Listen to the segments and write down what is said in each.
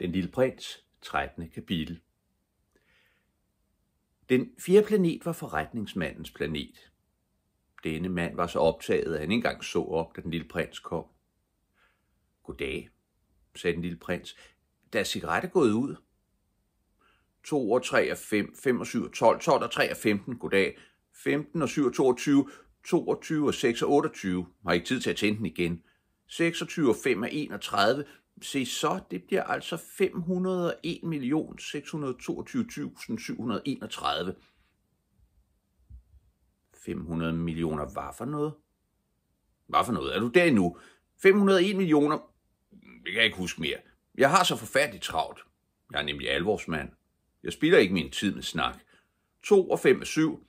Den lille prins, 13. kapitel. Den fjerde planet var forretningsmandens planet. Denne mand var så optaget, at han ikke engang så op, da den lille prins kom. Goddag, sagde den lille prins. Der er cigaretter gået ud. 2 og 3 og 5, 5 og 7 og 12, 12 og 3 og 15, goddag. 15 og 7 og 22, 22 og 6 og 28, har ikke tid til at tænde den igen. 26 og 5 er 31, se så, det bliver altså 501.622.731. 500 millioner, hvad for noget? Hvad for noget? Er du der endnu? 501 millioner? Mm, det kan jeg ikke huske mere. Jeg har så forfærdeligt travlt. Jeg er nemlig alvorsmand. Jeg spilder ikke min tid med snak. 2 og 5 er 7.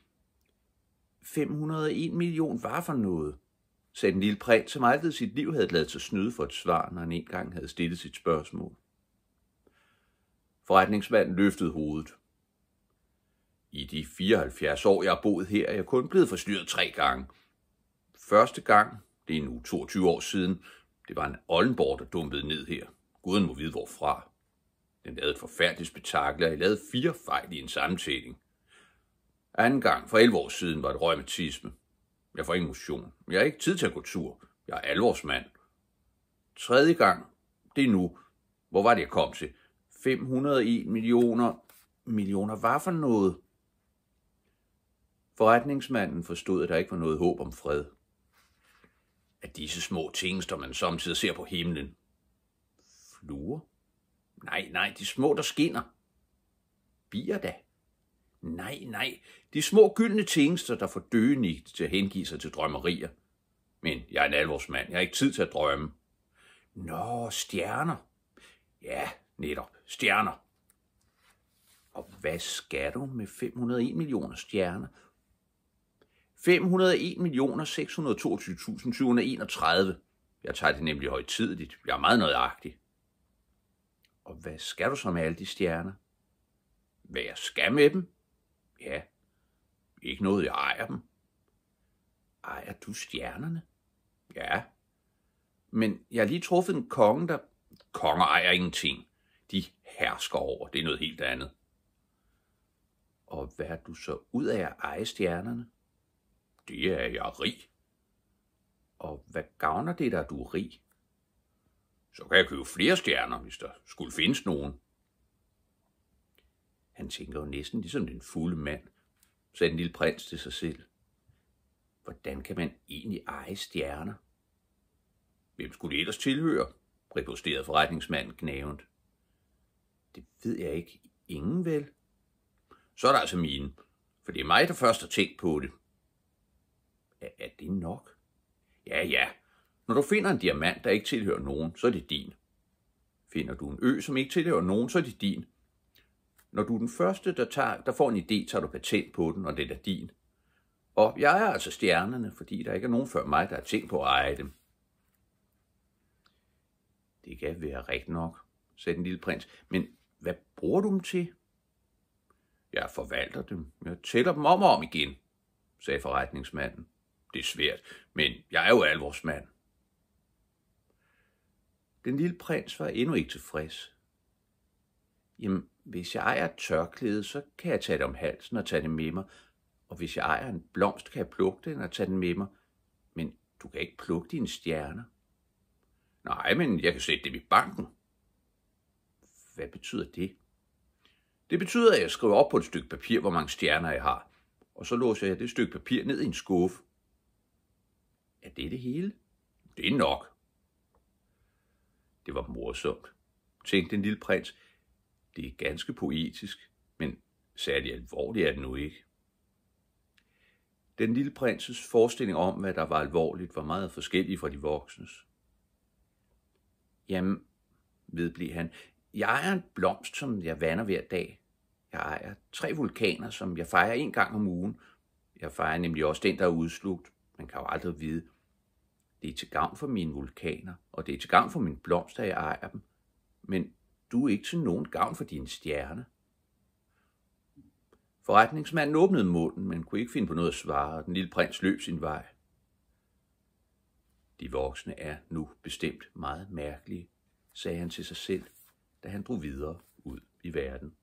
501 million var for noget sagde den lille prins, som aldrig sit liv havde lavet sig snyde for et svar, når han engang havde stillet sit spørgsmål. Forretningsmanden løftede hovedet. I de 74 år, jeg har boet her, er jeg kun blevet forstyrret tre gange. Første gang, det er nu 22 år siden, det var en Ollenborg, der dumpede ned her. Guden må vide, hvorfra. Den lavede et forfærdeligt spektakel, og jeg lavede fire fejl i en sammentælling. Anden gang, for 11 år siden, var det rheumatisme. Jeg får ingen motion. Jeg har ikke tid til at gå tur. Jeg er alvorsmand. Tredje gang, det er nu. Hvor var det, jeg kom til? 501 millioner. Millioner var for noget. Forretningsmanden forstod, at der ikke var noget håb om fred. At disse små ting, som man samtidig ser på himlen. Fluer? Nej, nej, de små, der skinner. Bier da. Nej, nej, de små gyldne tingster, der får døende til at hengive sig til drømmerier. Men jeg er en alvorsmand, jeg har ikke tid til at drømme. Nå, stjerner. Ja, netop, stjerner. Og hvad skal du med 501 millioner stjerner? 501 millioner 622.731. Jeg tager det nemlig højtidligt. Jeg er meget nøjagtig. Og hvad skal du så med alle de stjerner? Hvad jeg skal med dem? Ja, ikke noget, jeg ejer dem. Ejer du stjernerne? Ja. Men jeg har lige truffet en konge, der... Konger ejer ingenting. De hersker over. Det er noget helt andet. Og hvad er du så ud af at eje stjernerne? Det er jeg rig. Og hvad gavner det dig, du er rig? Så kan jeg købe flere stjerner, hvis der skulle findes nogen. Han tænker jo næsten ligesom den fulde mand, sagde den lille prins til sig selv. Hvordan kan man egentlig eje stjerner? Hvem skulle det ellers tilhøre? reposterede forretningsmanden knævent. Det ved jeg ikke. Ingen vel? Så er der altså mine, for det er mig, der først har tænkt på det. Er, er det nok? Ja, ja. Når du finder en diamant, der ikke tilhører nogen, så er det din. Finder du en ø, som ikke tilhører nogen, så er det din. Når du er den første, der, tager, der får en idé, tager du patent på den, og det er din. Og jeg er altså stjernerne, fordi der ikke er nogen før mig, der har tænkt på at eje dem. Det kan være rigtigt nok, sagde den lille prins. Men hvad bruger du dem til? Jeg forvalter dem. Jeg tæller dem om og om igen, sagde forretningsmanden. Det er svært, men jeg er jo alvorsmand. Den lille prins var endnu ikke tilfreds jamen, hvis jeg ejer et tørklæde, så kan jeg tage det om halsen og tage det med mig. Og hvis jeg ejer en blomst, kan jeg plukke den og tage den med mig. Men du kan ikke plukke dine stjerner. Nej, men jeg kan sætte dem i banken. Hvad betyder det? Det betyder, at jeg skriver op på et stykke papir, hvor mange stjerner jeg har. Og så låser jeg det stykke papir ned i en skuffe. Er det det hele? Det er nok. Det var morsomt, tænkte den lille prins, det er ganske poetisk, men særlig alvorligt er det nu ikke. Den lille prinses forestilling om, hvad der var alvorligt, var meget forskellig fra de voksnes. Jamen, vedblev han, jeg ejer en blomst, som jeg vander hver dag. Jeg ejer tre vulkaner, som jeg fejrer en gang om ugen. Jeg fejrer nemlig også den, der er udslugt. Man kan jo aldrig vide. Det er til gavn for mine vulkaner, og det er til gavn for min blomst, at jeg ejer dem. Men du er ikke til nogen gavn for din stjerne. Forretningsmanden åbnede munden, men kunne ikke finde på noget at svare, og den lille prins løb sin vej. De voksne er nu bestemt meget mærkelige, sagde han til sig selv, da han drog videre ud i verden.